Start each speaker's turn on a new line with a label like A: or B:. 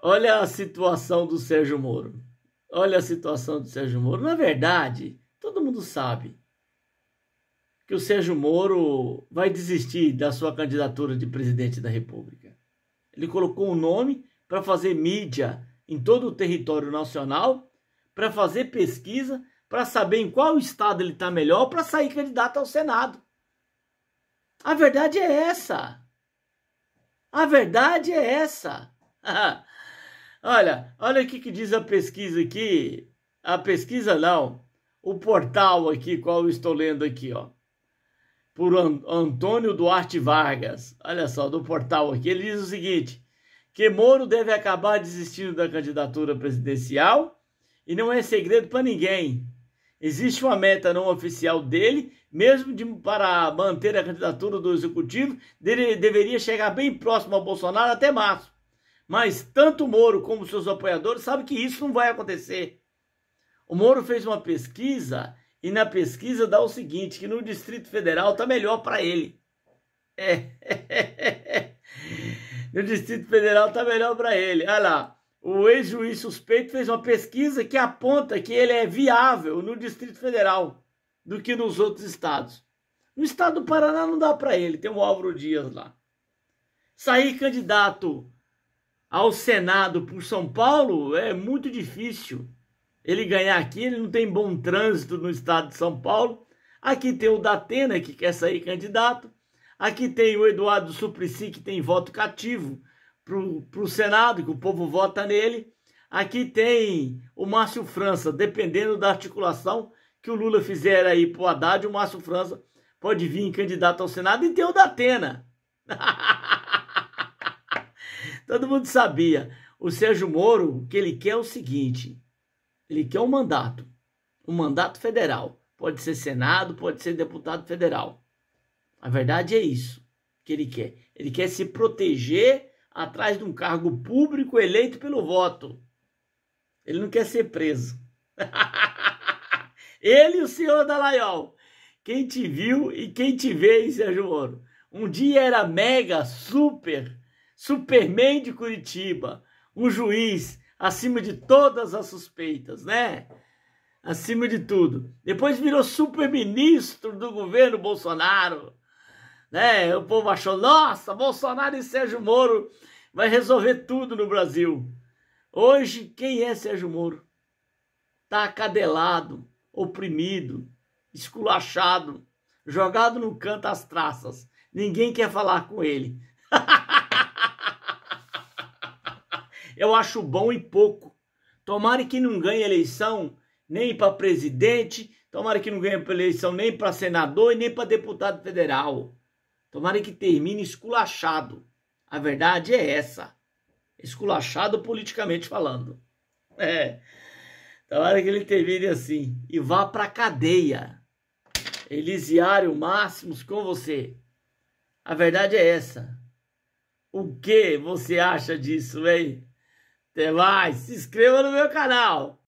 A: Olha a situação do Sérgio Moro. Olha a situação do Sérgio Moro. Na verdade, todo mundo sabe que o Sérgio Moro vai desistir da sua candidatura de presidente da República. Ele colocou o um nome para fazer mídia em todo o território nacional, para fazer pesquisa, para saber em qual estado ele está melhor, para sair candidato ao Senado. A verdade é essa. A verdade é essa. Olha, olha o que, que diz a pesquisa aqui. A pesquisa não, o portal aqui, qual eu estou lendo aqui, ó. Por Antônio Duarte Vargas. Olha só, do portal aqui. Ele diz o seguinte: que Moro deve acabar desistindo da candidatura presidencial e não é segredo para ninguém. Existe uma meta não oficial dele, mesmo de, para manter a candidatura do executivo, dele, deveria chegar bem próximo a Bolsonaro até março. Mas tanto o Moro como seus apoiadores sabem que isso não vai acontecer. O Moro fez uma pesquisa e na pesquisa dá o seguinte, que no Distrito Federal está melhor para ele. É. no Distrito Federal está melhor para ele. Olha lá. O ex-juiz suspeito fez uma pesquisa que aponta que ele é viável no Distrito Federal do que nos outros estados. No estado do Paraná não dá para ele, tem o Álvaro Dias lá. Sair candidato ao Senado por São Paulo é muito difícil. Ele ganhar aqui, ele não tem bom trânsito no estado de São Paulo. Aqui tem o Datena, que quer sair candidato. Aqui tem o Eduardo Suplicy, que tem voto cativo para o Senado, que o povo vota nele. Aqui tem o Márcio França, dependendo da articulação que o Lula fizer aí pro Haddad, o Márcio França pode vir candidato ao Senado e tem o Datena. Todo mundo sabia. O Sérgio Moro, o que ele quer é o seguinte: ele quer um mandato, um mandato federal. Pode ser Senado, pode ser deputado federal. A verdade é isso que ele quer. Ele quer se proteger atrás de um cargo público eleito pelo voto. Ele não quer ser preso. ele e o senhor Dalaiol. Quem te viu e quem te vê, hein, Sérgio Moro? Um dia era mega, super Superman de Curitiba, um juiz acima de todas as suspeitas, né? Acima de tudo. Depois virou super-ministro do governo Bolsonaro, né? O povo achou, nossa, Bolsonaro e Sérgio Moro vai resolver tudo no Brasil. Hoje, quem é Sérgio Moro? Tá acadelado, oprimido, esculachado, jogado no canto às traças. Ninguém quer falar com ele. eu acho bom e pouco. Tomara que não ganhe eleição nem para presidente, tomara que não ganhe eleição nem para senador e nem para deputado federal. Tomara que termine esculachado. A verdade é essa. Esculachado politicamente falando. É. Tomara que ele termine assim e vá para cadeia. Elisiário Máximos com você. A verdade é essa. O que você acha disso, velho? Até mais, se inscreva no meu canal.